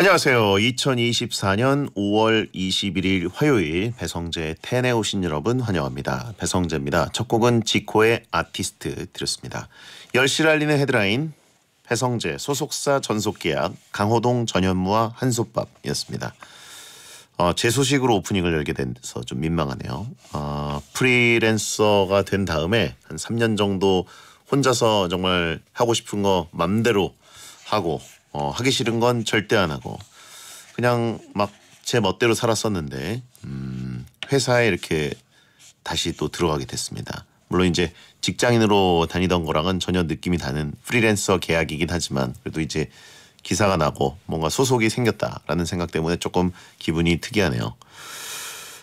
안녕하세요. 2024년 5월 21일 화요일 배성재 텐에 오신 여러분 환영합니다. 배성재입니다. 첫 곡은 지코의 아티스트 드렸습니다 10시 알리는 헤드라인 배성재 소속사 전속계약 강호동 전현무와 한솥밥이었습니다. 어, 제 소식으로 오프닝을 열게 돼서 좀 민망하네요. 어, 프리랜서가 된 다음에 한 3년 정도 혼자서 정말 하고 싶은 거 맘대로 하고 어, 하기 싫은 건 절대 안 하고 그냥 막 제 멋대로 살았었는데 음, 회사에 이렇게 다시 또 들어가게 됐습니다. 물론 이제 직장인으로 다니던 거랑은 전혀 느낌이 다른 프리랜서 계약이긴 하지만 그래도 이제 기사가 나고 뭔가 소속이 생겼다라는 생각 때문에 조금 기분이 특이하네요.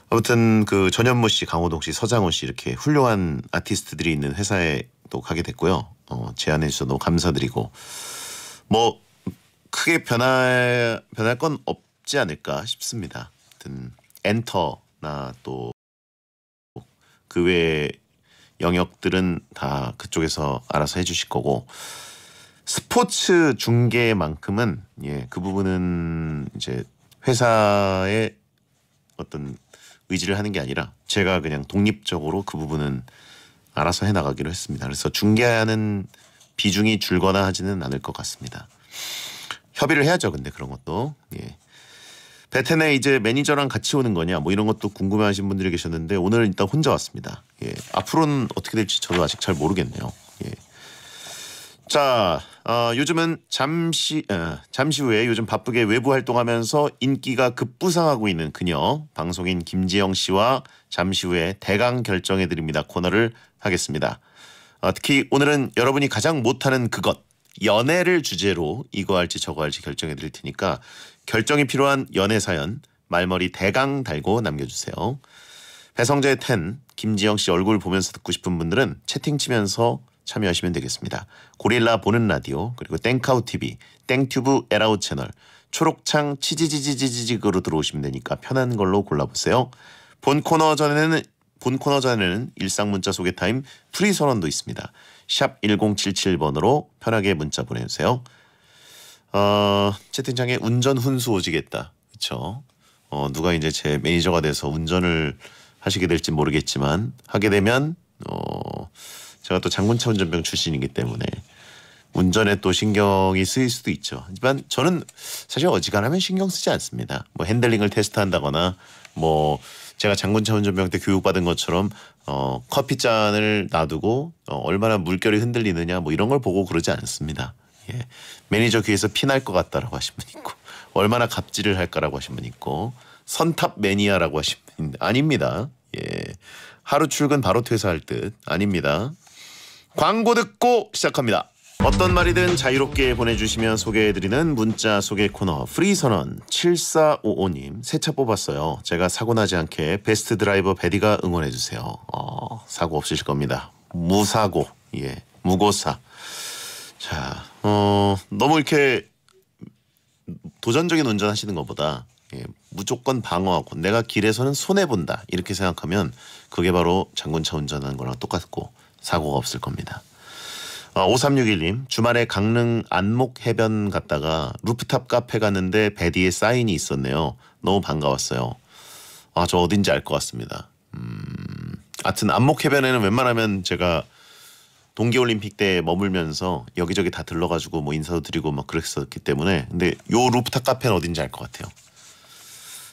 아무튼 그 전현무 씨, 강호동 씨, 서장훈 씨 이렇게 훌륭한 아티스트들이 있는 회사에 또 가게 됐고요. 어, 제안해 주셔서 너무 감사드리고 뭐 크게 변할 변할 건 없지 않을까 싶습니다. 하여튼 엔터나 또 그 외 영역들은 다 그쪽에서 알아서 해주실 거고 스포츠 중계만큼은 예그 부분은 이제 회사의 어떤 의지를 하는 게 아니라 제가 그냥 독립적으로 그 부분은 알아서 해 나가기로 했습니다. 그래서 중계하는 비중이 줄거나 하지는 않을 것 같습니다. 협의를 해야죠. 근데 그런 것도. 예. 베텐에 이제 매니저랑 같이 오는 거냐 뭐 이런 것도 궁금해하신 분들이 계셨는데 오늘은 일단 혼자 왔습니다. 예. 앞으로는 어떻게 될지 저도 아직 잘 모르겠네요. 예. 자, 어, 요즘은 잠시 어, 잠시 후에 요즘 바쁘게 외부 활동하면서 인기가 급부상하고 있는 그녀 방송인 김지영 씨와 잠시 후에 대강 결정해 드립니다 코너를 하겠습니다. 어, 특히 오늘은 여러분이 가장 못하는 그것 연애를 주제로 이거 할지 저거 할지 결정해 드릴 테니까 결정이 필요한 연애 사연 말머리 대강 달고 남겨주세요. 배성재의 텐 김지영 씨 얼굴 보면서 듣고 싶은 분들은 채팅 치면서 참여하시면 되겠습니다. 고릴라 보는 라디오 그리고 땡카우 TV 땡튜브 에라우 채널 초록창 치지지지지지직으로 들어오시면 되니까 편한 걸로 골라보세요. 본 코너 전에는 본 코너 전에는 일상 문자 소개 타임 프리 선언도 있습니다. 샵 1077번으로 편하게 문자 보내주세요. 어, 채팅창에 운전 훈수 오지겠다. 그렇죠? 어, 누가 이제 제 매니저가 돼서 운전을 하시게 될지 모르겠지만 하게 되면 어, 제가 또 장군차 운전병 출신이기 때문에 운전에 또 신경이 쓰일 수도 있죠. 하지만 저는 사실 어지간하면 신경 쓰지 않습니다. 뭐 핸들링을 테스트한다거나 뭐 제가 장군 차원전병 때 교육받은 것처럼 어, 커피잔을 놔두고 어, 얼마나 물결이 흔들리느냐 뭐 이런 걸 보고 그러지 않습니다. 예. 매니저 귀에서 피날 것 같다라고 하신 분 있고 얼마나 갑질을 할까라고 하신 분 있고 선탑 매니아라고 하신 분 아닙니다. 예. 하루 출근 바로 퇴사할 듯 아닙니다. 광고 듣고 시작합니다. 어떤 말이든 자유롭게 보내주시면 소개해드리는 문자 소개 코너 프리선언 7455님 새차 뽑았어요. 제가 사고 나지 않게 베스트 드라이버 베디가 응원해주세요. 어, 사고 없으실 겁니다. 무사고 예 무고사 자 어, 너무 이렇게 도전적인 운전하시는 것보다 예, 무조건 방어하고 내가 길에서는 손해 본다 이렇게 생각하면 그게 바로 장군차 운전하는 거랑 똑같고 사고가 없을 겁니다. 어, 아, 5361님 주말에 강릉 안목 해변 갔다가 루프탑 카페 갔는데 베디의 사인이 있었네요. 너무 반가웠어요. 아 저 어딘지 알 것 같습니다. 음, 하여튼 안목 해변에는 웬만하면 제가 동계올림픽 때 머물면서 여기저기 다 들러가지고 뭐 인사도 드리고 막 그랬었기 때문에 근데 요 루프탑 카페는 어딘지 알 것 같아요.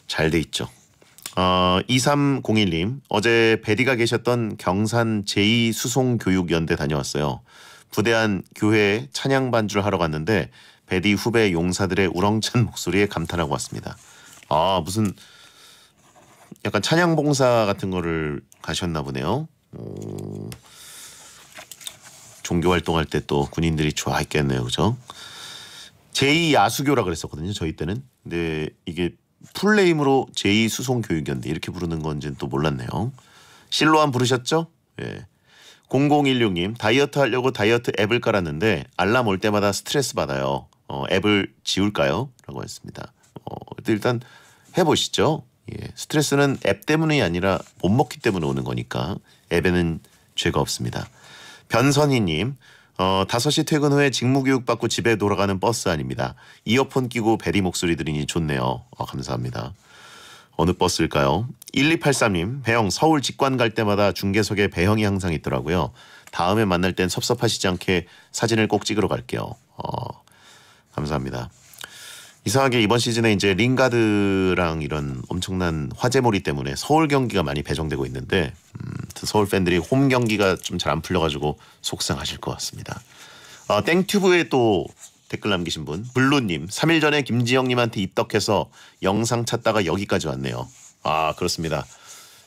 잘 돼 있죠. 어, 아, 2301님 어제 베디가 계셨던 경산 제2수송교육연대 다녀왔어요. 부대한 교회에 찬양 반주를 하러 갔는데 베디 후배 용사들의 우렁찬 목소리에 감탄하고 왔습니다. 아 무슨 약간 찬양 봉사 같은 거를 가셨나 보네요. 오, 어, 종교 활동할 때 또 군인들이 좋아했겠네요, 그죠? 제2 야수교라 그랬었거든요, 저희 때는. 근데 이게 풀네임으로 제2 수송교육이었는데 이렇게 부르는 건지는 또 몰랐네요. 실로안 부르셨죠? 예. 0016님 다이어트 하려고 다이어트 앱을 깔았는데 알람 올 때마다 스트레스 받아요. 어, 앱을 지울까요? 라고 했습니다. 어, 일단 해보시죠. 예, 스트레스는 앱 때문이 아니라 못 먹기 때문에 오는 거니까 앱에는 죄가 없습니다. 변선희님 어, 5시 퇴근 후에 직무교육 받고 집에 돌아가는 버스 아닙니다. 이어폰 끼고 베리 목소리 들으니 좋네요. 어, 감사합니다. 어느 버스일까요? 1283님, 배영 서울 직관 갈 때마다 중계석에 배영이 항상 있더라고요. 다음에 만날 땐 섭섭하시지 않게 사진을 꼭 찍으러 갈게요. 어, 감사합니다. 이상하게 이번 시즌에 이제 링가드랑 이런 엄청난 화제몰이 때문에 서울 경기가 많이 배정되고 있는데 음, 서울 팬들이 홈 경기가 좀 잘 안 풀려가지고 속상하실 것 같습니다. 아, 땡튜브에 또 댓글 남기신 분 블루님 3일 전에 김지영님한테 입덕해서 영상 찾다가 여기까지 왔네요. 아 그렇습니다.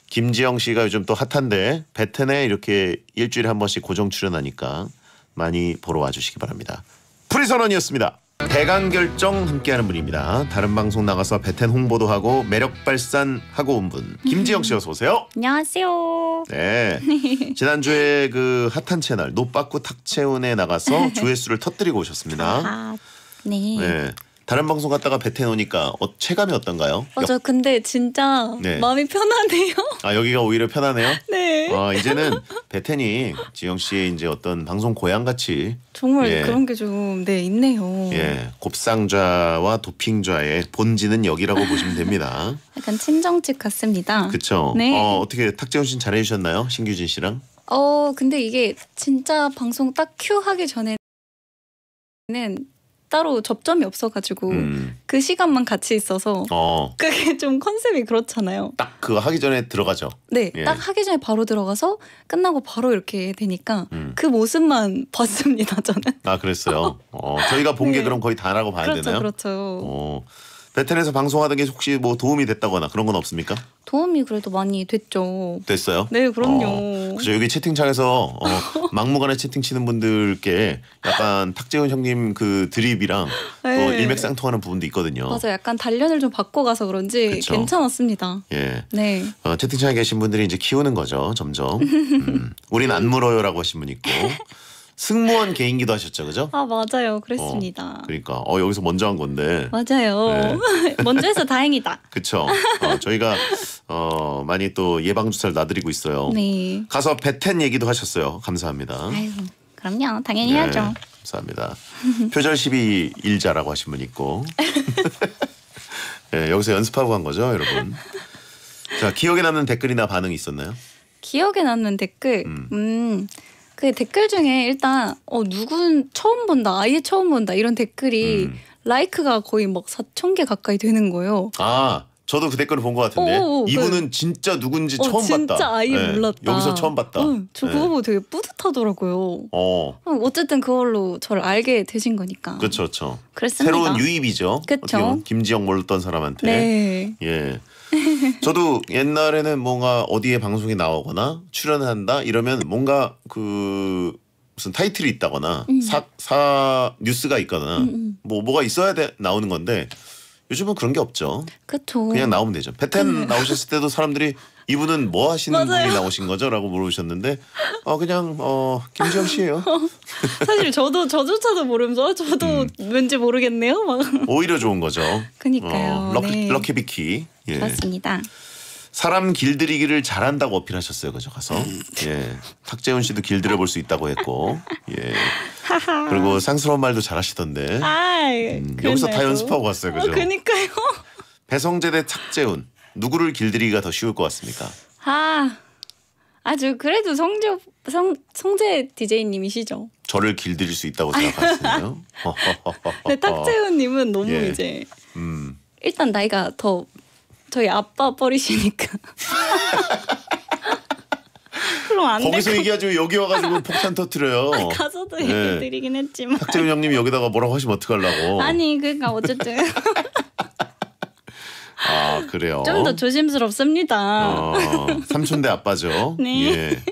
김지영 씨가 요즘 또 핫한데 베텐에 이렇게 일주일에 한 번씩 고정 출연하니까 많이 보러 와주시기 바랍니다. 프리선언이었습니다. 네. 대강 결정 함께하는 분입니다. 다른 방송 나가서 배텐 홍보도 하고 매력 발산하고 온분 김지영 씨 어서 오세요. 안녕하세요. 네. 지난주에 그 핫한 채널 노빠꾸 탁채운에 나가서 조회수를 터뜨리고 오셨습니다. 아, 네. 네. 다른 방송 갔다가 뱉어놓으니까 어, 체감이 어떤가요? 맞아 역... 근데 진짜 네. 마음이 편하네요. 아 여기가 오히려 편하네요? 네. 아 이제는 베텐이 지영 씨의 이제 어떤 방송 고향 같이 정말 예. 그런 게 좀 네 있네요. 예, 곱상좌와 도핑좌의 본지는 여기라고 보시면 됩니다. 약간 친정집 같습니다. 그렇 네. 어, 어떻게 탁재훈 씨 잘해주셨나요? 신규진 씨랑? 어 근데 이게 진짜 방송 딱 큐 하기 전에는 따로 접점이 없어가지고 음. 그 시간만 같이 있어서 어. 그게 좀 컨셉이 그렇잖아요. 딱 그거 하기 전에 들어가죠. 네, 예. 딱 하기 전에 바로 들어가서 끝나고 바로 이렇게 되니까 음. 그 모습만 봤습니다 저는. 아 그랬어요. 어, 저희가 본게 네. 그럼 거의 다라고 봐야 그렇죠, 되나요? 그렇죠. 어, 베텐에서 방송하던 게 혹시 뭐 도움이 됐다거나 그런 건 없습니까? 도움이 그래도 많이 됐죠. 됐어요? 네, 그럼요. 어, 그죠 여기 채팅창에서 어, 막무가내 채팅 치는 분들께 약간 탁재훈 형님 그 드립이랑 네. 또 일맥상통하는 부분도 있거든요. 맞아요. 약간 단련을 좀 바꿔가서 그런지 그쵸? 괜찮았습니다. 예. 네. 어, 채팅창에 계신 분들이 이제 키우는 거죠, 점점. 음. 우린 안 물어요라고 하신 분 있고. 승무원 개인기도 하셨죠, 그죠? 아 맞아요, 어, 그랬습니다. 어, 그러니까 어 여기서 먼저 한 건데. 맞아요. 네. 먼저 해서 다행이다. 그쵸. 어, 저희가 어 많이 또 예방 주사를 놔드리고 있어요. 네. 가서 베텐 얘기도 하셨어요. 감사합니다. 아유, 그럼요, 당연히 네, 해야죠. 감사합니다. 표절 시비 일자라고 하신 분 있고. 네, 여기서 연습하고 간 거죠, 여러분. 자, 기억에 남는 댓글이나 반응이 있었나요? 기억에 남는 댓글. 음. 음. 그 댓글 중에 일단 어 누군 처음 본다 아예 처음 본다 이런 댓글이 음. 라이크가 거의 막 4천 개 가까이 되는 거예요. 아 저도 그 댓글을 본 것 같은데 오, 어, 오, 어, 어, 네. 이분은 네. 진짜 누군지 처음 진짜 봤다. 진짜 아예 네. 몰랐다. 여기서 처음 봤다. 어, 저 네. 그거 보고 되게 뿌듯하더라고요. 어. 어쨌든 그걸로 저를 알게 되신 거니까. 그렇죠, 그렇죠. 새로운 유입이죠. 그렇죠. 김지영 몰랐던 사람한테. 네. 예. 저도 옛날에는 뭔가 어디에 방송이 나오거나 출연 한다 이러면 뭔가 그 무슨 타이틀이 있다거나 음. 사, 사 뉴스가 있거나 음, 음. 뭐 뭐가 있어야 돼 나오는 건데 요즘은 그런 게 없죠. 그쵸. 그냥 나오면 되죠. 패텐 나오셨을 때도 사람들이 이분은 뭐 하시는 분이 나오신 거죠?라고 물어보셨는데 어 그냥 어 김지영 씨예요. 사실 저도 저조차도 모르면서 어, 저도 음. 왠지 모르겠네요. 막. 오히려 좋은 거죠. 그니까요. 어, 럭키 네. 럭키 비키. 예. 그렇습니다. 사람 길들이기를 잘한다고 어필하셨어요. 그죠 가서. 예. 탁재훈 씨도 길들여 볼 수 있다고 했고. 예. 그리고 상스러운 말도 잘하시던데. 아, 음, 여기서 다 연습하고 왔어요. 그죠? 어, 그니까요. 배성재 대 탁재훈. 누구를 길들이기가 더 쉬울 것 같습니까? 아. 아주 그래도 성재 성 성재 DJ님이시죠. 저를 길들일 수 있다고 생각하시네요. 네, 탁재훈 님은 너무 예. 이제 음. 일단 나이가 더 저희 아빠 버리시니까. 그럼 안 돼. 거기서 얘기하지 여기 와가지고 폭탄 터트려요. 아, 가서도 네. 얘기 드리긴 했지만. 박재민 형님 여기다가 뭐라고 하시면 어떡하려고. 아니 그러니까 어쨌든. 아 그래요. 좀 더 조심스럽습니다. 어, 삼촌 대 아빠죠. 네. 예.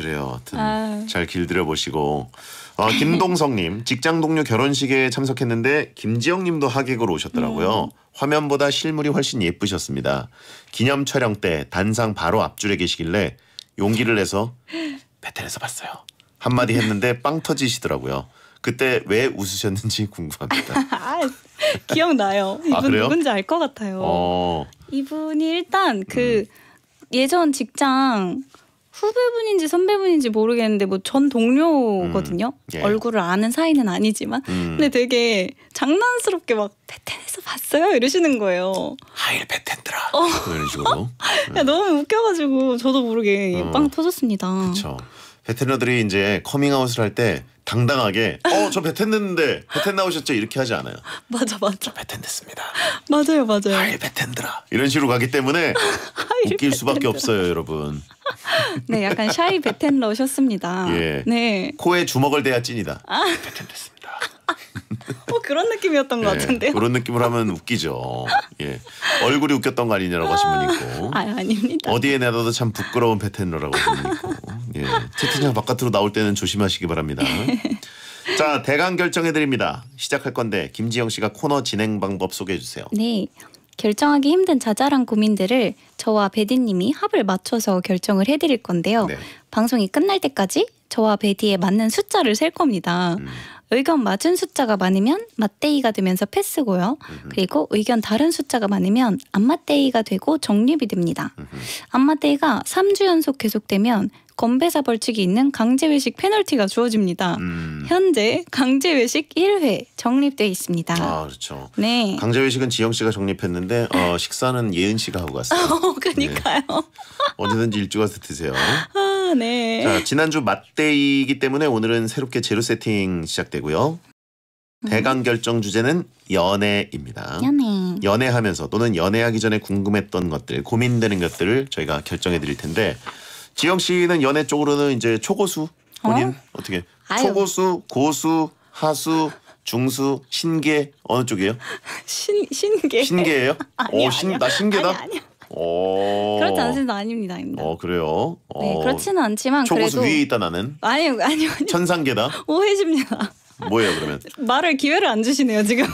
그래요. 아유. 잘 길들여 보시고. 어, 김동성님 직장 동료 결혼식에 참석했는데 김지영님도 하객으로 오셨더라고요. 음. 화면보다 실물이 훨씬 예쁘셨습니다. 기념 촬영 때 단상 바로 앞줄에 계시길래 용기를 내서 배텔에서 봤어요. 한마디 했는데 빵 터지시더라고요. 그때 왜 웃으셨는지 궁금합니다. 아, 기억나요. 아, 이분 아, 누군지 알 것 같아요. 어. 이분이 일단 그 음. 예전 직장 후배분인지 선배분인지 모르겠는데 뭐 전 동료거든요. 음, 예. 얼굴을 아는 사이는 아니지만 음. 근데 되게 장난스럽게 막패텐에서 봤어요 이러시는 거예요. 하일 배텐들아 어. 뭐 이런 식으로. 야, 너무 웃겨가지고 저도 모르게 어. 빵 터졌습니다. 그쵸. 베테너들이 이제 커밍아웃을 할 때 당당하게 어저 베텐됐는데 베텐 나오셨죠 이렇게 하지 않아요. 맞아 맞아. 저 베텐됐습니다. 맞아요 맞아요. 하이 베텐들아 이런 식으로 가기 때문에 웃길 수밖에 없어요 여러분. 네 약간 샤이 베텐러셨습니다. 예. 네. 코에 주먹을 대야 찐이다. 아. 베텐됐습니다. 어 그런 느낌이었던 것 예, 같은데요. 그런 느낌으로 하면 웃기죠. 예. 얼굴이 웃겼던 거 아니냐라고 하신 분 있고. 아 아닙니다. 어디에 내다도 참 부끄러운 베텐러라고 하신 분 있고. 예, 채팅창 바깥으로 나올 때는 조심하시기 바랍니다. 자, 대강 결정해 드립니다. 시작할 건데 김지영 씨가 코너 진행 방법 소개해 주세요. 네. 결정하기 힘든 자잘한 고민들을 저와 베디님이 합을 맞춰서 결정을 해드릴 건데요. 네. 방송이 끝날 때까지 저와 베디에 맞는 숫자를 셀 겁니다. 음. 의견 맞은 숫자가 많으면 맞대이가 되면서 패스고요. 음흠. 그리고 의견 다른 숫자가 많으면 안 맞대이가 되고 정립이 됩니다. 음흠. 안 맞대이가 3주 연속 계속되면 건배사 벌칙이 있는 강제외식 페널티가 주어집니다. 음. 현재 강제외식 1회 정립돼 있습니다. 아 그렇죠. 네. 강제외식은 지영 씨가 정립했는데 어, 네. 식사는 예은 씨가 하고 갔어요. 어, 그러니까요. 네. 언제든지 일찍 와서 드세요. 아 네. 자 지난주 맞대이기 때문에 오늘은 새롭게 제로 세팅 시작되고요. 음. 대강 결정 주제는 연애입니다. 연애. 연애하면서 또는 연애하기 전에 궁금했던 것들, 고민되는 것들을 저희가 결정해 드릴 텐데 지영 씨는 연애 쪽으로는 이제 초고수 어? 본인 어? 떻게 아유. 초고수 고수 하수 중수 신계 어느 쪽이에요? 신 신계 신계예요? 어신나 신계다. 아니, 아니야. 그렇지 않습니다. 아닙니다. 아닙니다. 어 그래요. 어. 네, 그렇지는 않지만 초고수 그래도... 위에 있다 나는. 아니요, 아니요. 아니. 천상계다. 오해집니다. 뭐예요 그러면? 말을 기회를 안 주시네요 지금.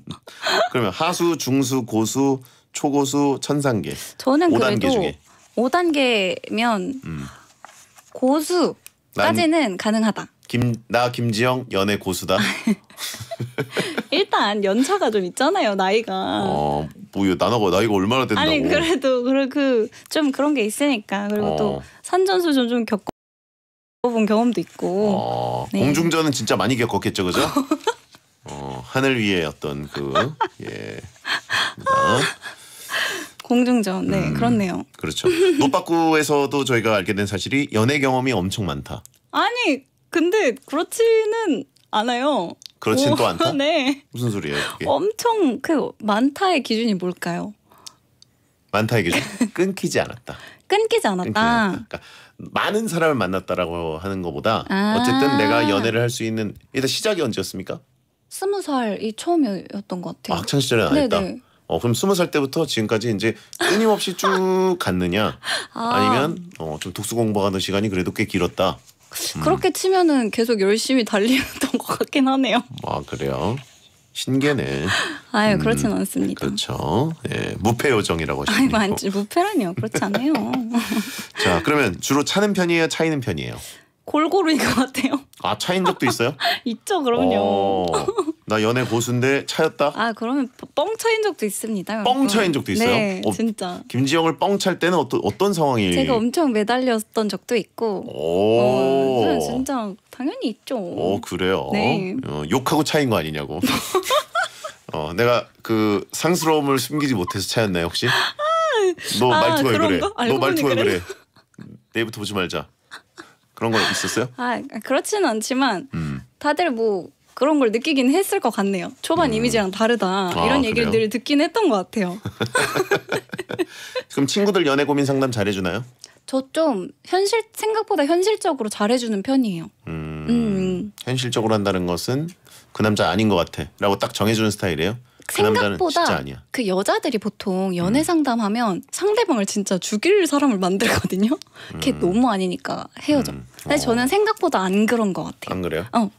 그러면 하수, 중수, 고수, 초고수, 천상계. 저는 5단계 그래도 중에. 5단계면 음. 고수까지는 가능하다. 김, 나 김지영 연애 고수다. 일단 연차가 좀 있잖아요 나이가. 어, 뭐 나나가 나이가 얼마나 된다고. 아니 그래도 그그좀 그런 게 있으니까 그리고 어. 또 산전수 좀좀 겪어본 경험도 있고. 어, 네. 공중전은 진짜 많이 겪었겠죠 그죠? 어, 하늘 위에 어떤 그 예. 공중전. 네, 음, 그렇네요. 그렇죠. 노빠구에서도 저희가 알게 된 사실이 연애 경험이 엄청 많다. 아니, 근데 그렇지는 않아요. 그렇진 오, 또 않다. 네. 무슨 소리예요? 그게? 엄청 그 많다의 기준이 뭘까요? 많다의 기준 끊기지 않았다. 끊기지 않았다. 끊기지 않았다. 그러니까 많은 사람을 만났다라고 하는 것보다 아 어쨌든 내가 연애를 할 수 있는 일단 시작이 언제였습니까? 스무 살이 처음이었던 것 같아요. 아, 학창 시절에 안 네, 했다. 네네. 어, 그럼 스무 살 때부터 지금까지 이제 끊임없이 쭉 갔느냐 아. 아니면 어, 좀 독서 공부하는 시간이 그래도 꽤 길었다. 음. 그렇게 치면은 계속 열심히 달리던 것 같긴 하네요. 아 그래요? 신기하네. 아유 음, 그렇진 않습니다. 그렇죠. 예, 무패 요정이라고 하시네요. 아유 안지 무패라니요. 그렇지 않아요. 자 그러면 주로 차는 편이에요? 차이는 편이에요? 골고루인 것 같아요. 아 차인 적도 있어요? 있죠 그럼요. 어, 나 연애 고수인데 차였다. 아 그러면 뻥 차인 적도 있습니다. 뻥 차인 적도 있어요. 네, 어, 진짜. 김지영을 뻥 찰 때는 어떤 어떤 상황이? 제가 엄청 매달렸던 적도 있고. 오. 어, 진짜 당연히 있죠. 어 그래요. 네. 어, 욕하고 차인 거 아니냐고. 어 내가 그 상스러움을 숨기지 못해서 차였나 혹시? 너 아, 말투가 왜 그래? 너 말투가 왜 그래? 내일부터 보지 말자. 그런 거 있었어요? 아 그렇지는 않지만 음. 다들 뭐 그런 걸 느끼긴 했을 것 같네요. 초반 음. 이미지랑 다르다 아, 이런 얘기를 그래요? 늘 듣긴 했던 것 같아요. 그럼 친구들 연애 고민 상담 잘해주나요? 저 좀 현실 생각보다 현실적으로 잘해주는 편이에요. 음, 음. 현실적으로 한다는 것은 그 남자 아닌 것 같아라고 딱 정해주는 스타일이에요. 그 생각보다 그 여자들이 보통 연애 음. 상담하면 상대방을 진짜 죽일 사람을 만들거든요. 걔 음. 너무 아니니까 헤어져. 음. 근데 어. 저는 생각보다 안 그런 것 같아요. 안 그래요? 어.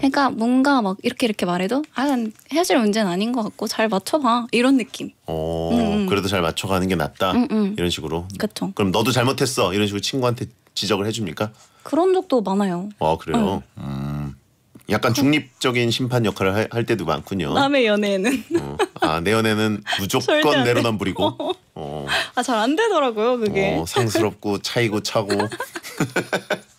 그러니까 뭔가 막 이렇게 이렇게 말해도 아 헤어질 문제는 아닌 것 같고 잘 맞춰봐 이런 느낌. 어 음, 음. 그래도 잘 맞춰가는 게 낫다 음, 음. 이런 식으로. 그쵸. 그럼 너도 잘못했어 이런 식으로 친구한테 지적을 해줍니까? 그런 적도 많아요. 아 그래요. 음. 약간 중립적인 심판 역할을 하, 할 때도 많군요. 남의 연애는. 어. 아내 연애는 무조건 내로남불이고. 어. 아잘 안 되더라고요 그게. 어, 상스럽고 차이고 차고.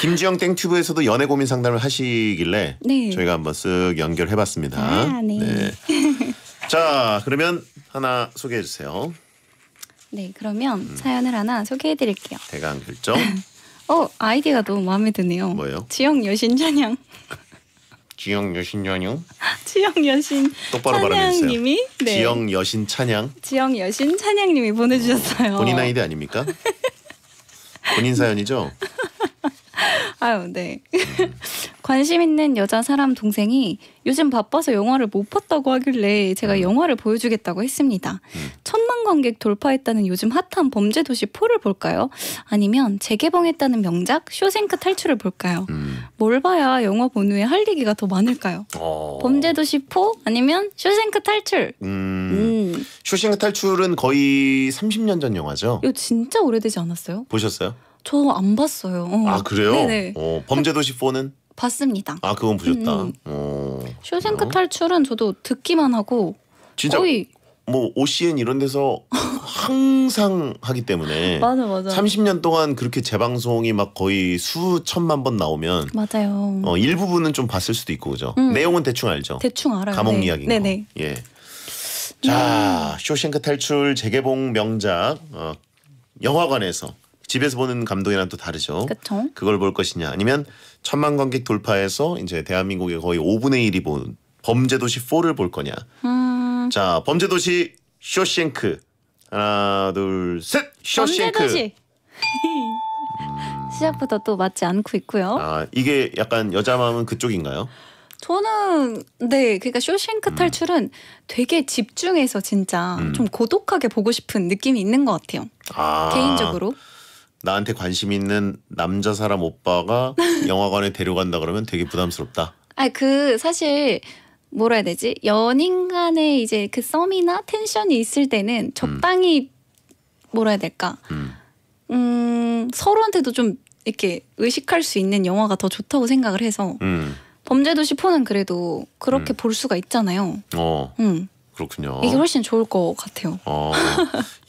김지영 땡튜브에서도 연애 고민 상담을 하시길래 네. 저희가 한번 쓱 연결해봤습니다. 아, 네. 네. 자 그러면 하나 소개해 주세요. 네, 그러면 음. 사연을 하나 소개해 드릴게요. 대강 결정. 어, 아이디가 너무 마음에 드네요. 뭐예요? 지영 여신 찬양. 지영 여신 찬양. 지영 여신 똑바로 발음해주 찬양님이 네. 지영 여신 찬양. 지영 여신 찬양님이 보내주셨어요. 본인 아이디 아닙니까? 본인 사연이죠? 아유, 네. 관심 있는 여자 사람 동생이 요즘 바빠서 영화를 못 봤다고 하길래 제가 음. 영화를 보여주겠다고 했습니다. 음. 천만 관객 돌파했다는 요즘 핫한 범죄 도시 4를 볼까요? 아니면 재개봉했다는 명작 쇼생크 탈출을 볼까요? 음. 뭘 봐야 영화 본 후에 할 얘기가 더 많을까요? 어. 범죄 도시 4 아니면 쇼생크 탈출? 쇼생크 탈출은 거의 30년 전 영화죠? 이거 진짜 오래되지 않았어요? 보셨어요? 저안 봤어요. 어. 아 그래요? 어, 범죄도시 4는 봤습니다. 아 그건 보셨다. 음, 음. 어, 쇼생크 어? 탈출은 저도 듣기만 하고 진짜 거의 뭐 OCN 이런 데서 항상 하기 때문에 맞아 맞아 30년 동안 그렇게 재방송이 막 거의 수천만 번 나오면 맞아요. 어 일부분은 좀 봤을 수도 있고 그죠. 음. 내용은 대충 알죠. 대충 알아요. 감옥 네. 이야기. 네네. 거. 예. 음. 자 쇼생크 탈출 재개봉 명작 어, 영화관에서 집에서 보는 감독이랑 또 다르죠. 그쵸? 그걸 볼 것이냐 아니면 천만 관객 돌파해서 이제 대한민국의 거의 5분의 1이 본 범죄도시 4를 볼 거냐. 음... 자 범죄도시 쇼생크 하나 둘 셋 쇼생크. 범죄도시. 음. 시작부터 또 맞지 않고 있고요. 아 이게 약간 여자 마음은 그쪽인가요? 저는 네 그러니까 쇼생크 음. 탈출은 음. 되게 집중해서 진짜 음. 좀 고독하게 보고 싶은 느낌이 있는 것 같아요. 아. 개인적으로. 나한테 관심 있는 남자 사람 오빠가 영화관에 데려간다 그러면 되게 부담스럽다. 아그 사실 뭐라 해야 되지? 연인 간에 이제 그 썸이나 텐션이 있을 때는 음. 적당히 뭐라 해야 될까? 음. 음, 서로한테도 좀 이렇게 의식할 수 있는 영화가 더 좋다고 생각을 해서 음. 범죄도시 포는 그래도 그렇게 음. 볼 수가 있잖아요. 어. 음. 그렇군요. 이게 훨씬 좋을 것 같아요. 어,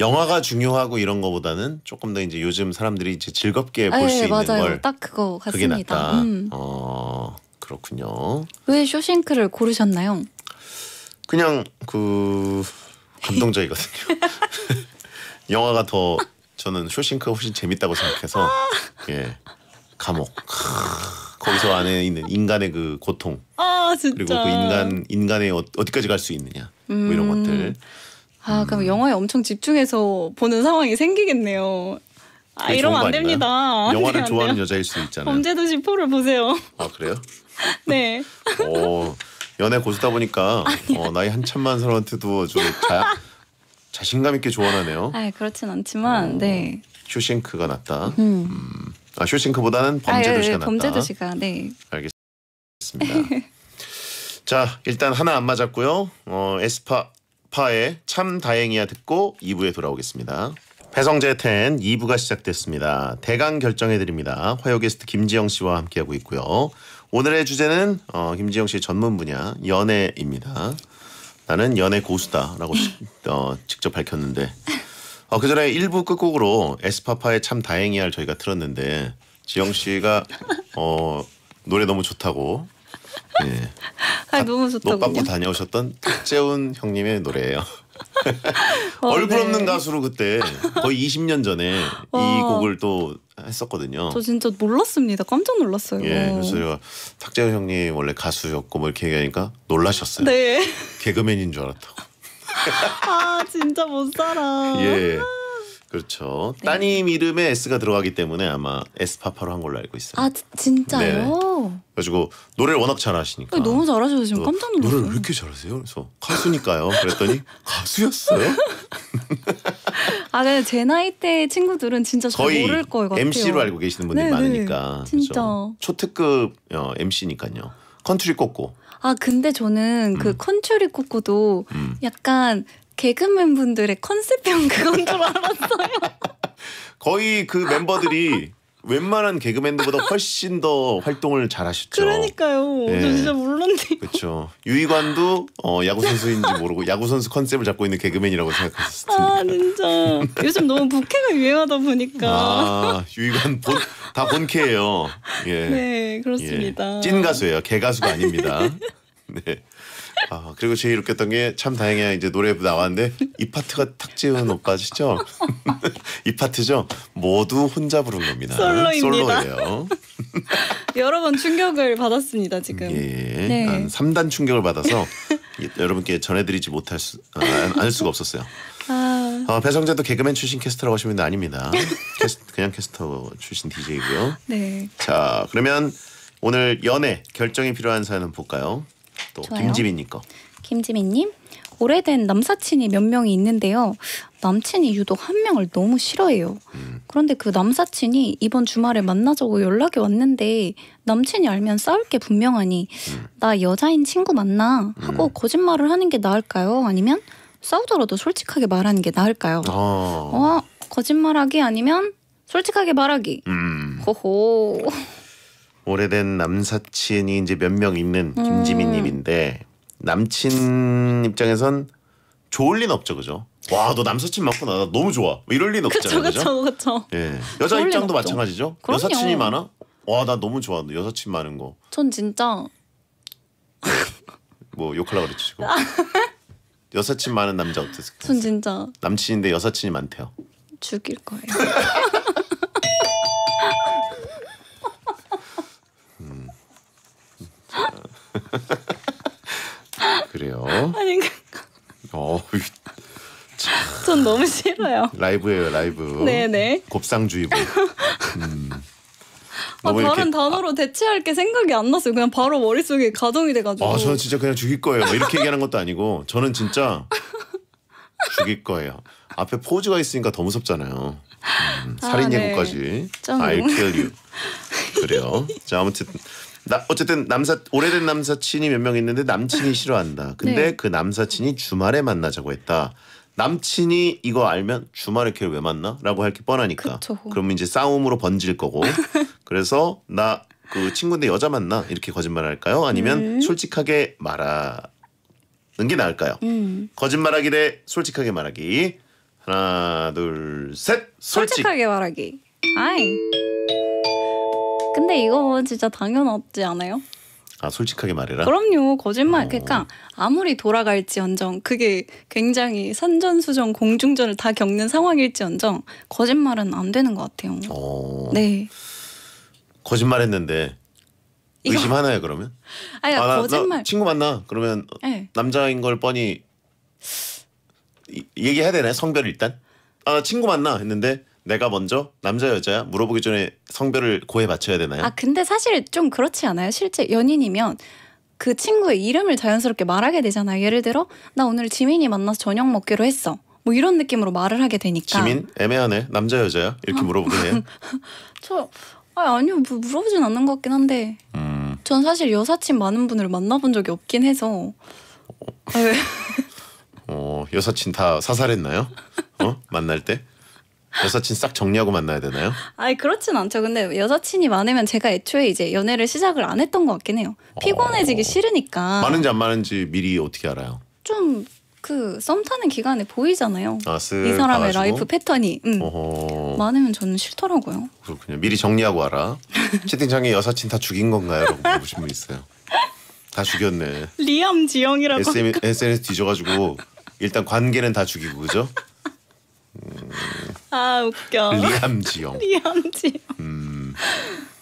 영화가 중요하고 이런 거보다는 조금 더 이제 요즘 사람들이 이제 즐겁게 볼수 네, 있는 걸딱 그거 같습니다. 그게 낫다. 음. 어, 그렇군요. 왜 쇼싱크를 고르셨나요? 그냥 그 감동적이거든요. 영화가 더 저는 쇼싱크가 훨씬 재밌다고 생각해서 예 감옥. 거기서 안에 있는 인간의 그 고통. 아 진짜. 그리고 그 인간 인간의 어, 디까지 갈 수 있느냐. 뭐 이런 음. 것들. 아 그럼 음. 영화에 엄청 집중해서 보는 상황이 생기겠네요. 아 이러면 안 됩니다. 영화를 네, 좋아하는 여자일 수 있잖아요. 범죄도시 4를 보세요. 아 그래요? 네. 어 연애 고수다 보니까 어, 나이 한참만 사람한테도 좀 자, 자신감 있게 조언하네요. 아 그렇진 않지만 어, 네. 쇼생크가 났다. 음. 음. 아, 쇼싱크보다는 범죄 아, 예, 예, 도시가 아, 낫다. 범죄 도시가 네. 알겠습니다. 자 일단 하나 안 맞았고요. 어, 에스파 파의 참 다행이야 듣고 2부에 돌아오겠습니다. 배성재 텐 2부가 시작됐습니다. 대강 결정해드립니다. 화요 게스트 김지영 씨와 함께하고 있고요. 오늘의 주제는 어, 김지영 씨의 전문 분야 연애입니다. 나는 연애 고수다라고 어, 직접 밝혔는데 어, 그 전에 1부 끝곡으로 에스파파의 참 다행이야 저희가 틀었는데 지영 씨가 어, 노래 너무 좋다고 예. 아, 너무 좋다고 노빠꾸 다녀오셨던 탁재훈 형님의 노래예요. 어, 얼굴 없는 네. 가수로 그때 거의 20년 전에 이 어. 곡을 또 했었거든요. 저 진짜 놀랐습니다. 깜짝 놀랐어요. 예, 그래서 제가 탁재훈 형님 원래 가수였고 뭐 이렇게 얘기하니까 놀라셨어요. 네. 개그맨인 줄 알았다고. 아 진짜 못 살아. 예. 그렇죠. 네. 따님 이름에 S가 들어가기 때문에 아마 S파파로 한 걸로 알고 있어요. 아 진짜요? 네. 그래가지고 노래를 워낙 잘하시니까. 너무 잘하셔서 지금 어, 깜짝 놀랐어요. 노래를 왜 이렇게 잘하세요? 그래서 가수니까요. 그랬더니 가수였어요? 아 근데 네. 제 나이 때 친구들은 진짜 잘 거의 모를 거 같아요. MC로 알고 계시는 분들이 네네. 네. 많으니까. 진짜. 그렇죠? 초특급 어, MC니까요. 컨트리 꽂고. 아 근데 저는 그 음. 그 컨츄리 코코도 음. 약간 개그맨 분들의 컨셉형 그건 줄 알았어요. 거의 그 멤버들이 웬만한 개그맨들보다 훨씬 더 활동을 잘하셨죠. 그러니까요. 네. 저 예. 진짜 몰랐네요. 그렇죠. 유희관도 어, 야구 선수인지 모르고 야구 선수 컨셉을 잡고 있는 개그맨이라고 생각했을 아, 텐데. 아 진짜. 요즘 너무 부캐가 유행하다 보니까. 아 유희관 본, 다 본캐예요. 예. 네 그렇습니다. 예. 찐 가수예요. 개 가수가 아닙니다. 네. 아 그리고 제일 웃겼던 게 참 다행이야 이제 노래 나왔는데 이 파트가 탁재은 오빠시죠? 이 파트죠? 모두 혼자 부른 겁니다. 솔로입니다. 솔로예요. 여러 분 충격을 받았습니다 지금. 예, 네. 난 3단 충격을 받아서 여러분께 전해드리지 못할 수, 아, 알 수가 없었어요. 아... 어, 배성재도 개그맨 출신 캐스터라고 하시면 아닙니다. 캐스, 그냥 캐스터 출신 DJ고요. 네. 자 그러면 오늘 연애 결정이 필요한 사연은 볼까요? 또 김지민님 거. 김지민님 오래된 남사친이 몇 명이 있는데요. 남친이 유독 한 명을 너무 싫어해요. 음. 그런데 그 남사친이 이번 주말에 만나자고 연락이 왔는데 남친이 알면 싸울 게 분명하니 음. 나 여자인 친구 만나 하고 음. 거짓말을 하는 게 나을까요? 아니면 싸우더라도 솔직하게 말하는 게 나을까요? 어, 어 거짓말하기 아니면 솔직하게 말하기. 음. 호호. 오래된 남사친이 이제 몇 명 있는 음. 김지민님인데 남친 입장에선 좋을 리는 없죠, 그죠? 와, 너 남사친 많구나. 나 너무 좋아. 뭐 이럴 리는 없잖아요, 그죠? 그쵸, 그쵸. 예, 여자 입장도 마찬가지죠. 그럼요. 여사친이 많아? 와, 나 너무 좋아. 너 여사친 많은 거. 전 진짜 뭐 욕하려 고 그랬지. 지 여사친 많은 남자 어땠을까전 진짜 남친인데 여사친이 많대요. 죽일 거예요. 아닌가 어, 전 너무 싫어요. 라이브예요, 라이브. 네네. 곱상주의보. 음. 아, 다른 이렇게... 단어로 대체할 게 생각이 안 났어요. 그냥 바로 머릿속에 가정이 돼가지고. 아, 저는 진짜 그냥 죽일 거예요. 뭐 이렇게 얘기하는 것도 아니고, 저는 진짜 죽일 거예요. 앞에 포즈가 있으니까 더 무섭잖아요. 음, 아, 살인 예고까지. 네. I kill you. 그래요. 자, 아무튼 나, 어쨌든 남사 오래된 남사친이 몇 명 있는데 남친이 싫어한다. 근데 네. 그 남사친이 주말에 만나자고 했다. 남친이 이거 알면 주말에 걔를 왜 만나? 라고 할 게 뻔하니까. 그쵸. 그럼 이제 싸움으로 번질 거고. 그래서 나 그 친구인데 여자 만나? 이렇게 거짓말 할까요? 아니면 음. 솔직하게 말하는 게 나을까요? 음. 거짓말하기 대 솔직하게 말하기. 하나, 둘, 셋. 솔직. 솔직하게 말하기. 아이. 근데 이거 진짜 당연하지 않아요? 아 솔직하게 말해라. 그럼요 거짓말. 어... 그러니까 아무리 돌아갈지언정 그게 굉장히 산전수전 공중전을 다 겪는 상황일지언정 거짓말은 안 되는 것 같아요. 어... 네. 거짓말했는데 의심하나요 그러면? 아니 아, 나, 거짓말. 나 친구 만나 그러면 네. 남자인 걸 뻔히 얘기해야 되나요 성별 일단? 아 친구 만나 했는데 내가 먼저 남자 여자야 물어보기 전에 성별을 고해 맞춰야 되나요? 아 근데 사실 좀 그렇지 않아요? 실제 연인이면 그 친구의 이름을 자연스럽게 말하게 되잖아요. 예를 들어 나 오늘 지민이 만나서 저녁 먹기로 했어. 뭐 이런 느낌으로 말을 하게 되니까. 지민 애매하네. 남자 여자야 이렇게 어. 물어보긴 해요. 저 아니, 아니요 뭐 물어보진 않는 것 같긴 한데. 음. 전 사실 여사친 많은 분을 만나본 적이 없긴 해서. 어, 아, 어 여사친 다 사살했나요? 어 만날 때? 여사친 싹 정리하고 만나야 되나요? 아니 그렇진 않죠. 근데 여사친이 많으면 제가 애초에 이제 연애를 시작을 안 했던 것 같긴 해요. 피곤해지기 어... 싫으니까. 많은지 안 많은지 미리 어떻게 알아요? 좀 그썸 타는 기간에 보이잖아요. 아, 이 사람의 봐가지고? 라이프 패턴이 음. 많으면 저는 싫더라고요. 그렇군요. 미리 정리하고 와라. 채팅창에 여사친 다 죽인 건가요? 라고 물어보신 분 있어요. 다 죽였네. 리암 지영이라고. SNS 뒤져가지고 일단 관계는 다 죽이고 그죠? 아 웃겨. 리암지용. 리암지용. 음.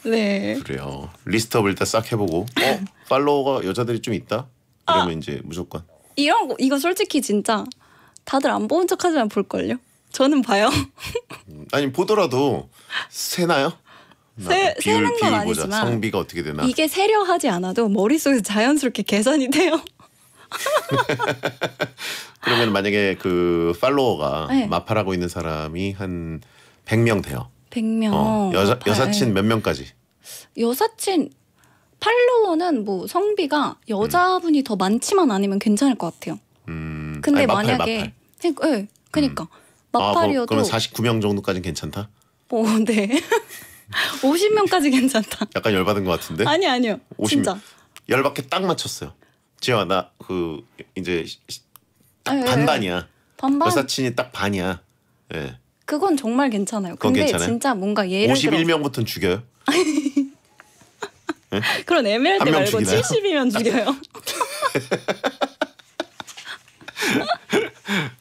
네. 그래요. 리스트업 일단 싹 해보고 어 팔로워가 여자들이 좀 있다. 이러면 아, 이제 무조건. 이런 거 이거 솔직히 진짜 다들 안 보는 척하지만 볼 걸요. 저는 봐요. 음, 아니 보더라도 세나요? 세, 비율, 세는 건 비율 아니지만 성비가 어떻게 되나 이게 세려하지 않아도 머릿속에서 자연스럽게 계산이 돼요. 그러면 만약에 그 팔로워가 네. 마팔하고 있는 사람이 한 100명 돼요. 100명. 어, 여자 여사친 네. 몇 명까지? 여사친 팔로워는 뭐 성비가 여자분이 음. 더 많지만 아니면 괜찮을 것 같아요. 음. 근데 아니, 마팔, 만약에 예, 네, 그러니까 음. 아, 뭐 마팔이어도 아, 그럼 49명 정도까지는 괜찮다? 어, 네. 50명까지 괜찮다. 약간 열받은 것 같은데? 아니 아니요. 50, 진짜. 열받게 딱 맞췄어요. 지영아 나 그 이제 시- 딱 아, 예, 예. 반반이야. 반반 여사친이 딱 반이야. 예. 그건 정말 괜찮아요. 그건 근데 괜찮아요? 진짜 뭔가 예를 들어 51명부터는 죽여요. 그런 애매할 때 말고 죽이나요? 70이면 죽여요.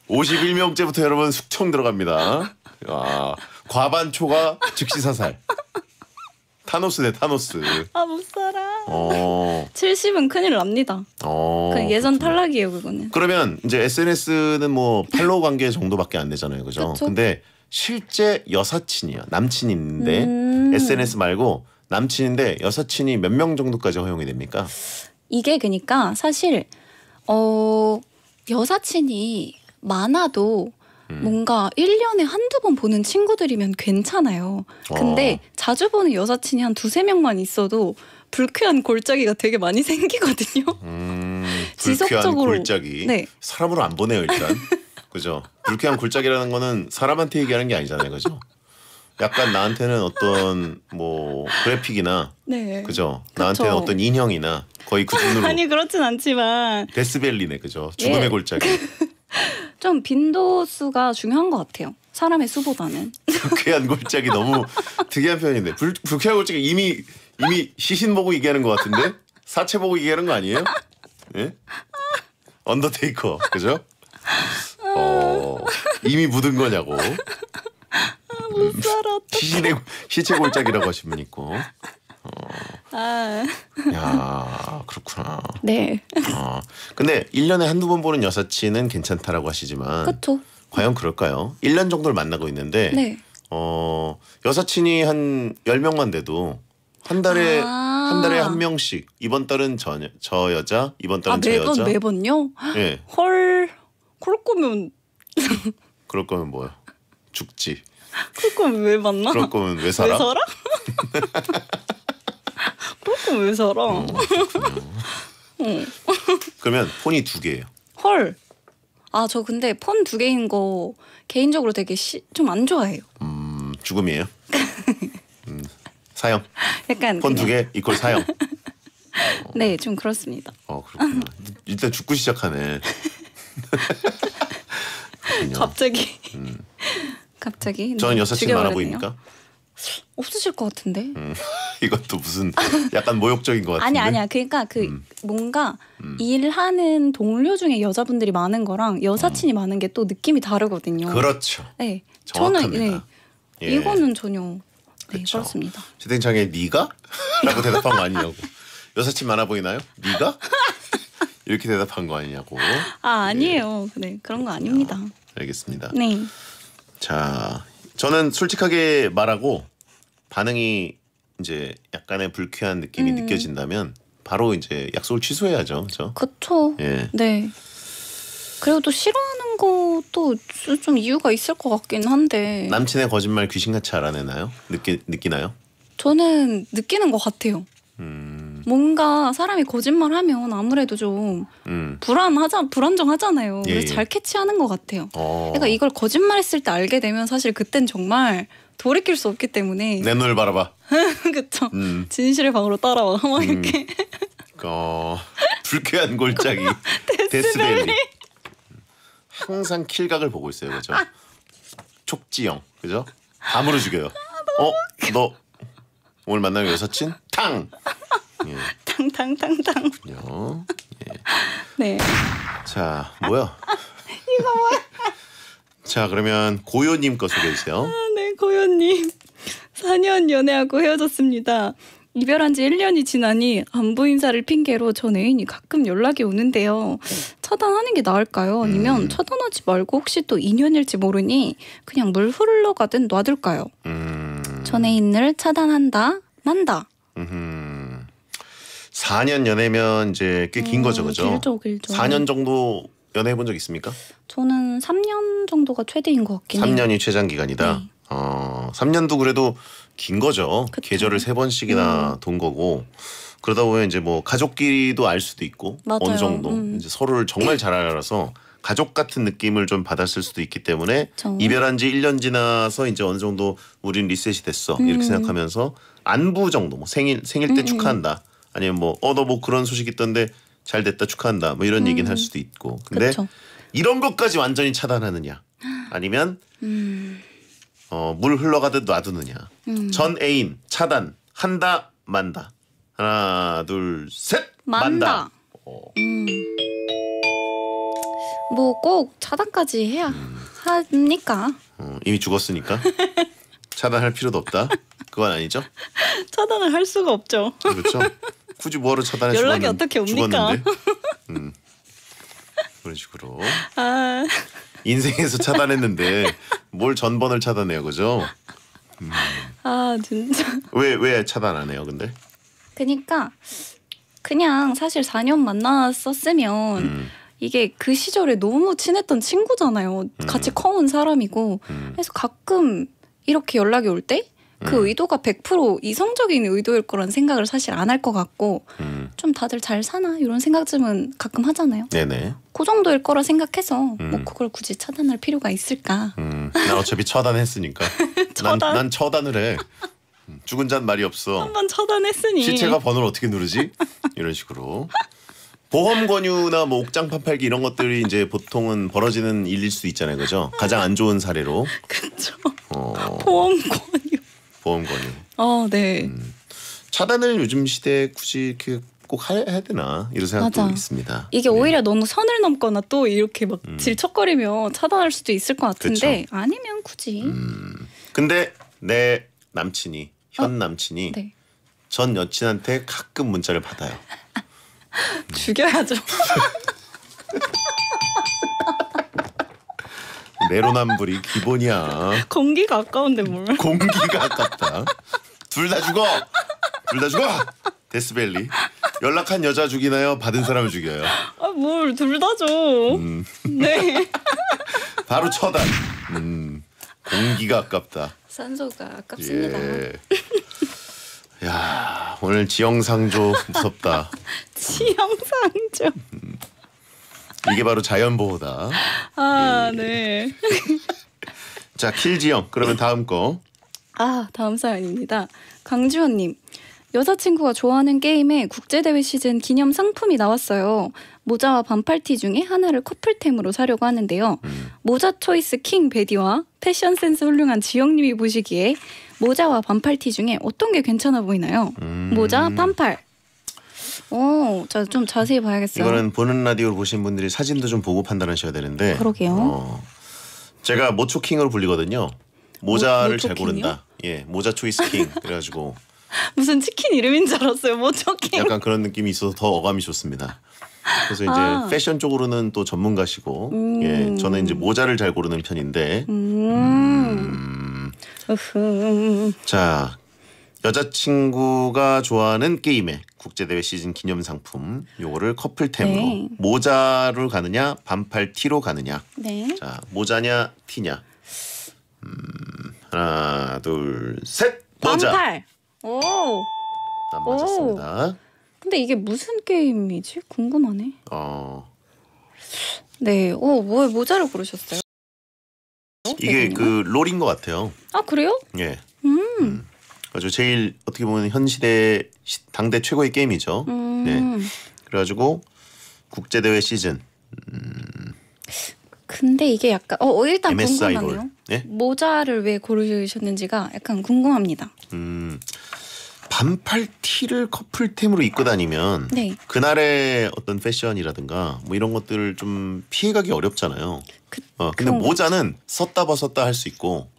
51명째부터 여러분 숙청 들어갑니다. 아, 과반초가 즉시 사살. 타노스 네 타노스. 아못 어. 70은 큰일 납니다. 어, 그 예전 탈락이에요 그거는. 그러면 이제 SNS는 뭐 팔로우 관계 정도밖에 안 되잖아요, 그죠? 근데 실제 여사친이요 남친인데 음. SNS 말고 남친인데 여사친이 몇 명 정도까지 허용이 됩니까? 이게 그니까 사실 어 여사친이 많아도 음. 뭔가 1년에 한두 번 보는 친구들이면 괜찮아요. 근데 어. 자주 보는 여사친이 한 두세 명만 있어도 불쾌한 골짜기가 되게 많이 생기거든요. 음, 지속적으로 골짜기. 네. 사람으로 안 보내요 일단. 그죠. 불쾌한 골짜기라는 거는 사람한테 얘기하는 게 아니잖아요, 그죠? 약간 나한테는 어떤 뭐 그래픽이나 네. 그죠? 나한테는 어떤 인형이나 거의 그 정도로 아니 그렇진 않지만 데스벨리네, 그죠? 예. 죽음의 예. 골짜기. 좀 빈도수가 중요한 것 같아요. 사람의 수보다는. 불쾌한 골짜기 너무 특이한 표현인데 불, 불쾌한 골짜기 이미 이미 시신 보고 얘기하는 것 같은데 사체 보고 얘기하는 거 아니에요? 예? 언더테이커 그죠? 어, 이미 묻은 거냐고. 못 시신의 시체 골짜기라고 하신 분 있고. 어. 아. 야, 그렇구나. 네. 어. 근데 1년에 한두 번 보는 여사친은 괜찮다라고 하시지만 그렇죠. 과연 그럴까요? 1년 정도를 만나고 있는데 네. 어, 여사친이 한 10명만 돼도 한 달에 아. 한 달에 한 명씩. 이번 달은 저, 저 여자, 이번 달은 아, 저 매번, 여자. 매번요? 예. 헐. 그럴 거면 그럴 거면 뭐야? 죽지. 그럴 거면 왜 만나? 그럴 거면 왜 살아? 왜 살아? 그럴 거면 왜 살아? 어, 그러면 폰이 두 개예요. 헐. 아 저 근데 폰 두 개인 거 개인적으로 되게 좀 안 좋아해요. 음 죽음이에요. 음, 사형. 약간 폰두개 이퀄 사형. 네, 좀 그렇습니다. 어 그렇구나. 일단 죽고 시작하네. 갑자기. 음. 갑자기. 네, 저는 여섯 시 많아 보입니까? 없으실 것 같은데. 음, 이것도 무슨 약간 모욕적인 것 같은데. 아니 아니야. 그러니까 그 음. 뭔가 음. 일하는 동료 중에 여자분들이 많은 거랑 여사친이 음. 많은 게 또 느낌이 다르거든요. 그렇죠. 네. 정확합니다. 저는 네. 예. 이거는 전혀 네, 그렇 그렇습니다. 채팅창에 네가? 라고 대답한 거 아니냐고. 여사친 많아 보이나요? 네가? 이렇게 대답한 거 아니냐고. 아, 예. 아니에요. 네, 네 그런 거 아닙니다. 알겠습니다. 네. 자, 저는 솔직하게 말하고 반응이 이제 약간의 불쾌한 느낌이 음. 느껴진다면 바로 이제 약속을 취소해야죠. 그렇죠? 그쵸. 예. 네. 그리고 또싫어 하는 것도 좀 이유가 있을 것 같긴 한데 남친의 거짓말 귀신같이 알아내나요? 느끼, 느끼나요? 저는 느끼는 것 같아요. 음... 뭔가 사람이 거짓말하면 아무래도 좀 음. 불안하자 불안정하잖아요. 예, 그래서 예. 잘 캐치하는 것 같아요. 어... 그러니까 이걸 거짓말했을 때 알게 되면 사실 그땐 정말 돌이킬 수 없기 때문에 내 눈을 바라봐. 그렇 음. 진실의 방으로 따라와 막 음. 이렇게. 어 불쾌한 골짜기 데스밸리. 데스 항상 킬각을 보고 있어요. 그죠? 촉지형. 그죠? 감으로 죽여요. 어? 너 오늘 만나면 여섯친 탕! 예. 탕탕탕탕. 요. 예. 네. 자, 뭐야? 이거 뭐야? 자, 그러면 고요님 거 소개해 주세요. 아, 네, 고요님. 4년 연애하고 헤어졌습니다. 이별한 지 1년이 지나니 안부 인사를 핑계로 전 애인이 가끔 연락이 오는데요. 차단하는 게 나을까요? 아니면 음. 차단하지 말고 혹시 또 인연일지 모르니 그냥 물 흘러가든 놔둘까요? 음. 전 애인을 차단한다, 만다. 음. 4년 연애면 이제 꽤긴 음, 거죠, 그죠? 길죠, 길죠. 4년 정도 연애해 본 적 있습니까? 저는 3년 정도가 최대인 것 같긴 해요. 3년이 최장 기간이다. 네. 어, 3년도 그래도 긴 거죠. 그쵸. 계절을 세 번씩이나 음. 돈 거고 그러다 보면 이제 뭐 가족끼리도 알 수도 있고 맞아요. 어느 정도 음. 이제 서로를 정말 잘 알아서 가족 같은 느낌을 좀 받았을 수도 있기 때문에 그쵸. 이별한 지 1년 지나서 이제 어느 정도 우린 리셋이 됐어. 음. 이렇게 생각하면서 안부 정도 뭐 생일 생일 때 음, 음. 축하한다. 아니면 뭐어너뭐 어, 뭐 그런 소식 있던데 잘 됐다 축하한다. 뭐 이런 얘기는 할 음. 수도 있고. 근데 그쵸. 이런 것까지 완전히 차단하느냐 아니면 음. 어, 물 흘러가듯 놔두느냐. 음. 전 애인 차단 한다 만다. 하나 둘셋 만다. 만다. 어. 음. 뭐꼭 차단까지 해야 하니까. 음. 어, 이미 죽었으니까 차단할 필요도 없다. 그건 아니죠? 차단을 할 수가 없죠. 그렇죠. 굳이 뭐하 차단해 연락이 죽었는, 어떻게 옵니까? 죽었는데. 음. 그런 식으로. 아. 인생에서 차단했는데 뭘 전번을 차단해요, 그죠? 음. 아 진짜. 왜 왜 차단 안 해요, 근데? 그니까 그냥 사실 4년 만났었으면 음. 이게 그 시절에 너무 친했던 친구잖아요. 같이 음. 커온 사람이고. 음. 그래서 가끔 이렇게 연락이 올때 그 음. 의도가 100% 이성적인 의도일 거란 생각을 사실 안 할 것 같고 음. 좀 다들 잘 사나 이런 생각쯤은 가끔 하잖아요. 네네. 그 정도일 거라 생각해서 뭐 음. 뭐 그걸 굳이 차단할 필요가 있을까? 음. 나 어차피 처단했으니까. 처단. 난, 난 처단을 해. 음, 죽은 잔 말이 없어. 한번 처단했으니. 시체가 번호를 어떻게 누르지? 이런 식으로. 보험 권유나 뭐 옥장 판팔기 이런 것들이 이제 보통은 벌어지는 일일 수 있잖아요, 그죠? 가장 안 좋은 사례로. 그렇죠. 어... 보험 권유. 보험권이. 어, 네. 음. 차단을 요즘 시대에 굳이 이렇게 꼭 해야 되나 이런 생각도 맞아. 있습니다. 이게 네. 오히려 너무 선을 넘거나 또 이렇게 막 음. 질척거리면 차단할 수도 있을 것 같은데 그쵸? 아니면 굳이. 음. 근데 내 남친이 현 어? 남친이 네. 전 여친한테 가끔 문자를 받아요. 죽여야죠. 내로남불이 기본이야. 공기가 아까운데 뭘? 공기가 아깝다. 둘 다 죽어. 둘 다 죽어. 데스벨리. 연락한 여자 죽이나요? 받은 사람을 죽여요. 아, 뭘 둘 다 줘. 음. 네. 바로 처단. 음. 공기가 아깝다. 산소가 아깝습니다. 예. 야 오늘 지영상조 무섭다. 지영상조. 이게 바로 자연 보호다. 아 예. 네. 자 킬지영 그러면 다음 거. 아 다음 사연입니다. 강주원님. 여자친구가 좋아하는 게임에 국제대회 시즌 기념 상품이 나왔어요. 모자와 반팔티 중에 하나를 커플템으로 사려고 하는데요. 음. 모자 초이스 킹 베디와 패션 센스 훌륭한 지영님이 보시기에 모자와 반팔티 중에 어떤 게 괜찮아 보이나요? 음. 모자, 반팔, 오, 자, 좀 자세히 봐야겠어요. 이거는 보는 라디오를 보신 분들이 사진도 좀 보고 판단하셔야 되는데. 그러게요. 어, 제가 모초킹으로 불리거든요. 모자를 모, 잘 고른다. 예, 모자 초이스 킹. 그래가지고. 무슨 치킨 이름인 줄 알았어요. 모초킹. 약간 그런 느낌이 있어서 더 어감이 좋습니다. 그래서 이제 아. 패션 쪽으로는 또 전문가시고, 음. 예, 저는 이제 모자를 잘 고르는 편인데. 음. 음. 자, 여자친구가 좋아하는 게임의 국제대회 시즌 기념 상품 요거를 커플템으로 네. 모자로 가느냐 반팔 티로 가느냐 네. 자 모자냐 티냐 음, 하나 둘 셋 모자 반팔 오. 안 맞았습니다 오. 근데 이게 무슨 게임이지 궁금하네 어. 네, 오, 뭐 모자를 고르셨어요? 이게 네. 그 롤인 것 같아요. 아 그래요? 예. 음. 음. 그렇죠. 제일 어떻게 보면 현 시대 당대 최고의 게임이죠. 음. 네. 그래가지고 국제 대회 시즌. 음. 근데 이게 약간 어, 어 일단 MSI 궁금하네요. 네? 모자를 왜 고르셨는지가 약간 궁금합니다. 음. 반팔 티를 커플템으로 입고 다니면 네. 그날의 어떤 패션이라든가 뭐 이런 것들을 좀 피해가기 어렵잖아요. 그, 어, 근데 모자는 썼다 벗었다 할 수 있고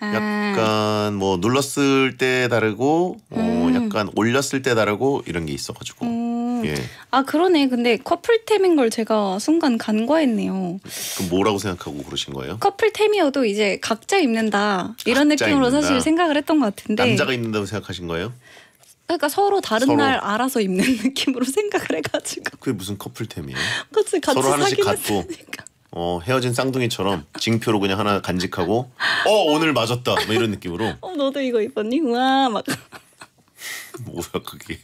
아. 약간 뭐 눌렀을 때 다르고 뭐 음. 약간 올렸을 때 다르고 이런 게 있어가지고 음. 예. 아 그러네 근데 커플템인 걸 제가 순간 간과했네요 그럼 뭐라고 생각하고 그러신 거예요? 커플템이어도 이제 각자 입는다 이런 각자 느낌으로 입는다. 사실 생각을 했던 것 같은데 남자가 입는다고 생각하신 거예요? 그러니까 서로 다른 서로. 날 알아서 입는 느낌으로 생각을 해가지고 그게 무슨 커플템이에요? 같이 같이 서로 하나씩 갖고 했으니까. 어, 헤어진 쌍둥이처럼 징표로 그냥 하나 간직하고 어 오늘 맞았다 뭐 이런 느낌으로 어 너도 이거 입었니? 와막 뭐야 그게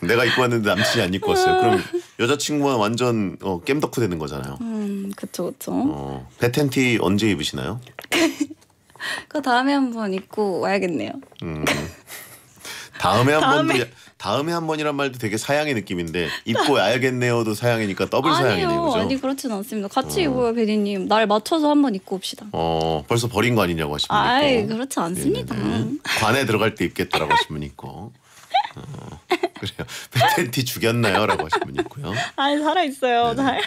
내가 입고 왔는데 남친이 안 입고 왔어요. 그럼 여자친구가 완전 어, 겜덕후 되는 거잖아요. 음 그쵸 그쵸. 어, 패텐티 언제 입으시나요? 그 다음에 한번 입고 와야겠네요. 음 다음에 한번 다음에... 다음에 한 번이란 말도 되게 사양의 느낌인데 입고 알겠네요도 사양이니까 더블 사양이네요. 그죠? 아니 그렇진 않습니다. 같이 어. 입어요 배디님. 날 맞춰서 한번 입고 옵시다. 어 벌써 버린 거 아니냐고 하시면 아이 그렇지 않습니다. 네네 네, 네. 관에 들어갈 때 입겠다라고 하시면 있고. 어, 그래요. 팬티 죽였나요?라고 하신 분 있고요. 아 살아 있어요. 네, 잘.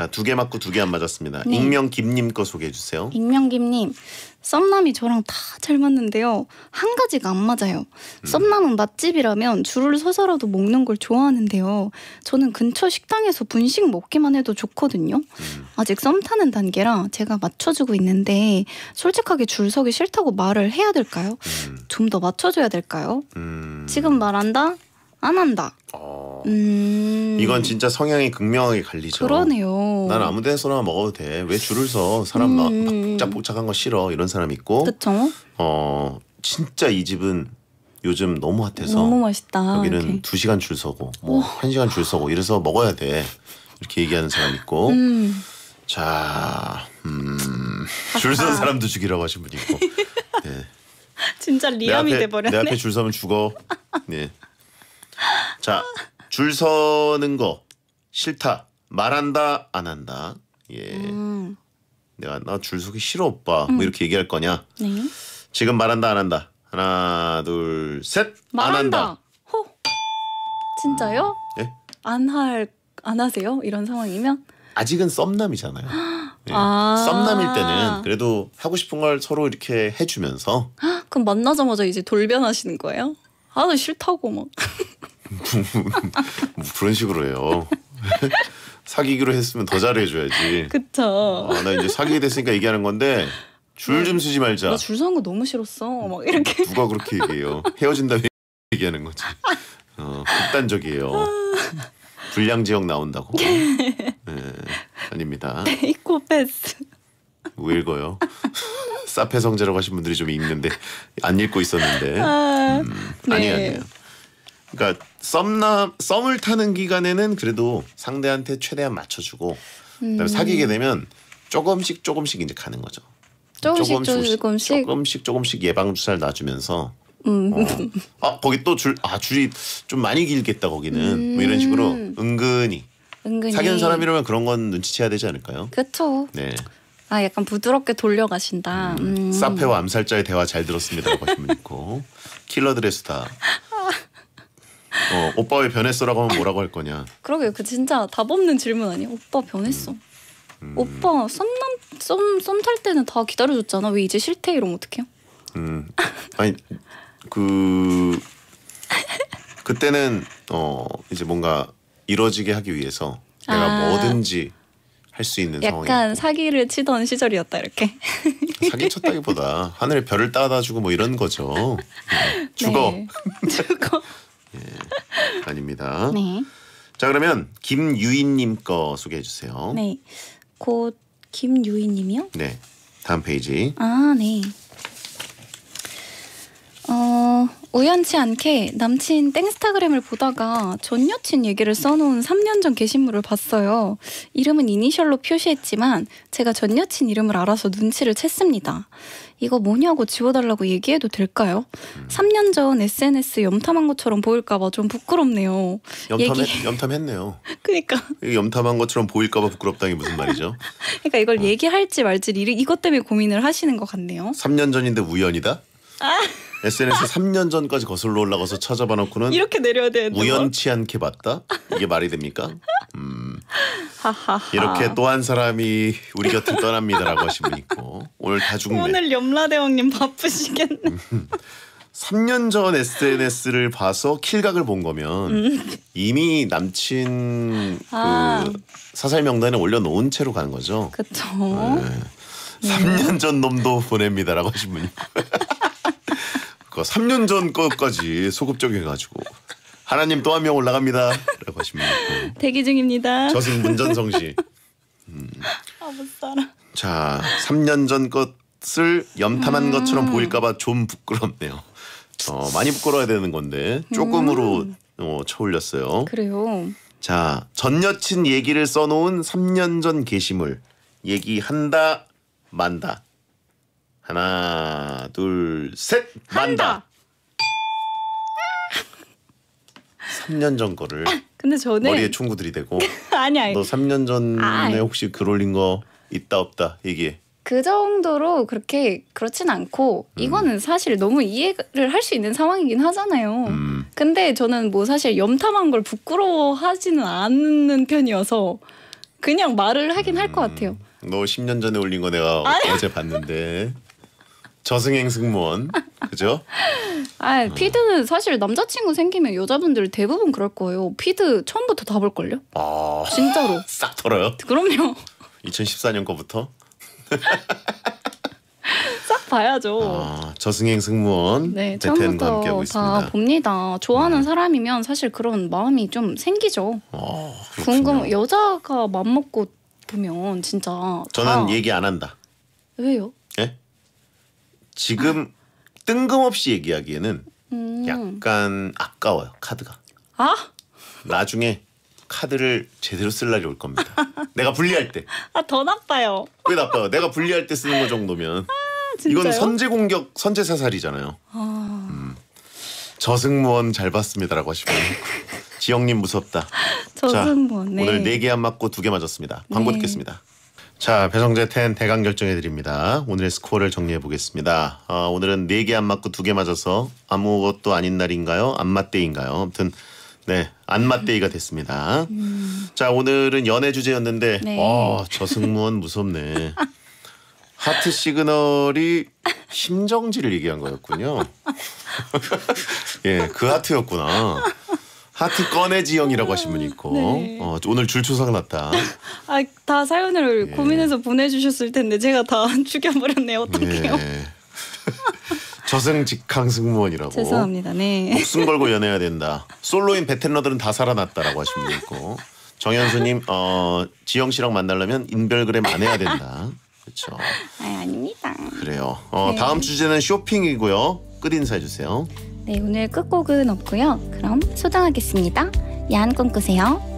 자두 개 맞고 두 개 안 맞았습니다. 네. 익명 김님 거 소개해 주세요. 익명 김님 썸남이 저랑 다 잘 맞는데요. 한 가지가 안 맞아요. 음. 썸남은 맛집이라면 줄을 서서라도 먹는 걸 좋아하는데요. 저는 근처 식당에서 분식 먹기만 해도 좋거든요. 음. 아직 썸 타는 단계라 제가 맞춰주고 있는데 솔직하게 줄 서기 싫다고 말을 해야 될까요? 음. 좀더 맞춰줘야 될까요? 음. 지금 말한다? 안 한다? 어. 음. 이건 진짜 성향이 극명하게 갈리죠. 그러네요. 난 아무 데서나 먹어도 돼. 왜 줄을 서 사람 음. 막 복잡 복잡한 거 싫어 이런 사람 있고. 그렇어 진짜 이 집은 요즘 너무 핫해서 너무 맛있다. 여기는 이렇게. 2 시간 줄 서고 뭐1 시간 줄 서고 이래서 먹어야 돼 이렇게 얘기하는 사람 있고. 음. 자, 음, 줄 서는 사람도 죽이라고 하신 분 있고. 네. 진짜 리암이 돼 버렸네. 내 앞에 줄 서면 죽어. 네. 자, 줄 서는 거 싫다. 말한다 안 한다. 예. 음. 내가 나 줄 서기 싫어 오빠. 뭐 음. 이렇게 얘기할 거냐? 네. 지금 말한다 안 한다. 하나 둘 셋. 안한다한 허. 진짜요? 음. 예? 안 할 안 하세요? 이런 상황이면? 아직은 썸남이잖아요. 아. 예. 아. 썸남일 때는 그래도 하고 싶은 걸 서로 이렇게 해주면서 아, 그럼 만나자마자 이제 돌변하시는 거예요? 아, 나 싫다고 막. 뭐 그런 식으로 해요. 사귀기로 했으면 더 잘해줘야지. 그쵸. 아, 나 이제 사귀게 됐으니까 얘기하는 건데 줄좀 네. 쓰지 말자. 나 줄서거 너무 싫었어. 막 이렇게. 누가 그렇게 얘기해요. 헤어진다고 얘기하는 거지. 어, 극단적이에요. 불량 지역 나온다고. 네, 네 아닙니다. 데이코 패스. 왜 읽어요? 사페 성제라고 하신 분들이 좀 읽는데 안 읽고 있었는데. 아, 음, 아, 네. 아니에요. 그러니까 썸나 썸을 타는 기간에는 그래도 상대한테 최대한 맞춰주고 음 사귀게 되면 조금씩 조금씩 이제 가는 거죠. 조금씩 조금씩 조금씩 조금씩, 조금씩 예방 주사를 놔주면서 음. 어. 아 거기 또 줄 아 줄이 좀 많이 길겠다 거기는 음. 뭐 이런 음. 식으로 은근히, 은근히. 사귀는 사람이라면 그런 건 눈치채야 되지 않을까요? 그렇죠. 네. 아 약간 부드럽게 돌려가신다. 음. 음. 사페와 암살자의 대화 잘 들었습니다라고 하시면 있고 킬러들의 스다 어, 오빠 왜 변했어라고 하면 뭐라고 할 거냐. 그러게 그 진짜 답 없는 질문 아니야? 오빠 변했어. 음. 음. 오빠 썸남 썸썸탈 때는 다 기다려줬잖아. 왜 이제 싫대 이러 어떡해요? 음 아니 그 그때는 어 이제 뭔가 이뤄지게 하기 위해서 내가 아. 뭐든지 할 수 있는 상황이 약간 사기를 치던 시절이었다 이렇게 아, 사기 쳤다기보다 하늘에 별을 따다 주고 뭐 이런 거죠 죽어 음. 네. 죽어 예, 아닙니다. 네. 자 그러면 김유인님 거 소개해 주세요. 네. 곧 김유인님이요? 네. 다음 페이지. 아 네. 우연치 않게 남친 땡스타그램을 보다가 전 여친 얘기를 써놓은 3년 전 게시물을 봤어요. 이름은 이니셜로 표시했지만 제가 전 여친 이름을 알아서 눈치를 챘습니다. 이거 뭐냐고 지워달라고 얘기해도 될까요? 3년 음. 전 SNS 염탐한 것처럼 보일까봐 좀 부끄럽네요. 염탐했, 얘기... 염탐했네요. 그니까. 염탐한 것처럼 보일까봐 부끄럽다는 게 무슨 말이죠? 그러니까 이걸 어. 얘기할지 말지 이것 때문에 고민을 하시는 것 같네요. 3년 전인데 우연이다? 아. SNS 3년 전까지 거슬러 올라가서 찾아봐 놓고는 이렇게 내려야 되는 뭐? 우연치 거? 않게 봤다? 이게 말이 됩니까? 음. 이렇게 또 한 사람이 우리 곁을 떠납니다라고 하신 분 있고 오늘 다 죽네. 오늘 염라대왕님 바쁘시겠네. 3년 전 SNS를 봐서 킬각을 본 거면 음. 이미 남친 그 아. 그 사살 명단에 올려놓은 채로 가는 거죠. 그렇죠. 네. 3년 전 놈도 보냅니다라고 하신 분이. 거 3년 전것까지소급적이어가지고 하나님 또 한 명 올라갑니다. 라고 하시면 되 음. 대기 중입니다. 저승 문전성 씨. 음. 아못 살아. 자, 3년 전 것을 염탐한 음. 것처럼 보일까봐 좀 부끄럽네요. 어, 많이 부끄러워야 되는 건데 조금으로 음. 어, 쳐올렸어요. 그래요. 자, 전 여친 얘기를 써놓은 3년 전 게시물 얘기한다 만다. 하나, 둘, 셋. 만다. 3년 전 거를 근데 저는 머리에 충구들이 되고 아니 아니 너 3년 전에 아이. 혹시 글 그 올린 거 있다 없다 얘기해. 그 정도로 그렇게 그렇진 않고 음. 이거는 사실 너무 이해를 할 수 있는 상황이긴 하잖아요. 음. 근데 저는 뭐 사실 염탐한 걸 부끄러워하지는 않는 편이어서 그냥 말을 하긴 할 것 같아요. 음. 너 10년 전에 올린 거 내가 아니. 어제 봤는데 저승행 승무원 그죠? 아 피드는 사실 남자친구 생기면 여자분들 대부분 그럴 거예요. 피드 처음부터 다볼 걸요? 아 진짜로 싹 털어요? 그럼요. 2014년 거부터 싹 봐야죠. 아, 저승행 승무원 네, 처음부터 다 있습니다. 봅니다. 좋아하는 네. 사람이면 사실 그런 마음이 좀 생기죠. 아, 궁금 여자가 맘 먹고 보면 진짜 저는 얘기 안 한다. 왜요? 지금 뜬금없이 얘기하기에는 음. 약간 아까워요 카드가. 아? 나중에 카드를 제대로 쓸 날이 올 겁니다. 내가 분리할 때. 아더 나빠요. 왜 나빠요? 내가 분리할때 쓰는 거 정도면. 아, 이건 선제 공격, 선제 사살이잖아요. 아... 음. 저승무원 잘 봤습니다라고 하시면 지영님 무섭다. 저승무원. 네. 오늘 네 개 안 맞고 두 개 맞았습니다. 광고 네. 듣겠습니다. 자, 배성재 텐 대강 결정해 드립니다. 오늘의 스코어를 정리해 보겠습니다. 어, 오늘은 4개 안 맞고 2개 맞아서 아무것도 아닌 날인가요? 안 맞대인가요? 아무튼 네, 안 맞대이가 됐습니다. 음. 자, 오늘은 연애 주제였는데 네. 어, 저승무원 무섭네. 하트 시그널이 심정지를 얘기한 거였군요. 예, 그 하트였구나. 하트 꺼내지 형이라고 하신 분이 있고 네. 어, 오늘 줄초상 났다. 아, 다 사연을 예. 고민해서 보내주셨을 텐데 제가 다 죽여버렸네요. 어떡해요. 예. 저승직항 승무원이라고. 죄송합니다. 네. 목숨 걸고 연애해야 된다. 솔로인 베테러들은다 살아났다라고 하신 분이 있고 정현수님 어, 지영 씨랑 만나려면 인별그램 안 해야 된다. 그렇죠. 아, 아닙니다. 그래요. 어, 네. 다음 주제는 쇼핑이고요. 끝 인사해 주세요. 네, 오늘 끝곡은 없고요. 그럼 소장하겠습니다야꿈 꾸세요.